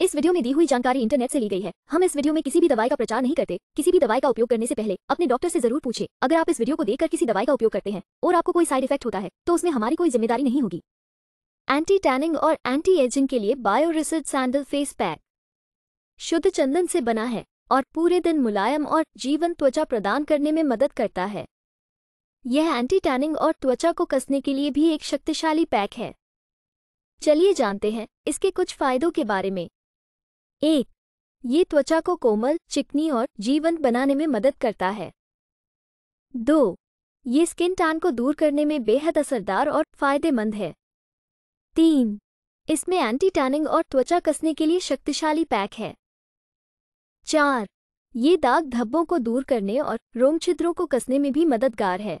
इस वीडियो में दी हुई जानकारी इंटरनेट से ली गई है हम इस वीडियो में किसी भी दवाई का प्रचार नहीं करते किसी भी दवाई का उपयोग करने से पहले अपने डॉक्टर से जरूर पूछे अगर आप इस वीडियो को देखकर किसी दवाई का उपयोग करते हैं और आपको कोई साइड इफेक्ट होता है तो उसमें हमारी कोई जिम्मेदारी नहीं होगी एंटी टैनिंग और एंटी एजिंग के लिए bio research sandal face pack शुद्ध चंदन से बना है और पूरे दिन मुलायम और जीवन त्वचा प्रदान करने में मदद करता है यह एंटी टैनिंग और त्वचा को कसने के लिए भी एक शक्तिशाली पैक है चलिए जानते हैं इसके कुछ फायदों के बारे में एक ये त्वचा को कोमल चिकनी और जीवंत बनाने में मदद करता है दो ये स्किन टैन को दूर करने में बेहद असरदार और फायदेमंद है तीन इसमें एंटी टैनिंग और त्वचा कसने के लिए शक्तिशाली पैक है चार ये दाग धब्बों को दूर करने और रोमछिद्रों को कसने में भी मददगार है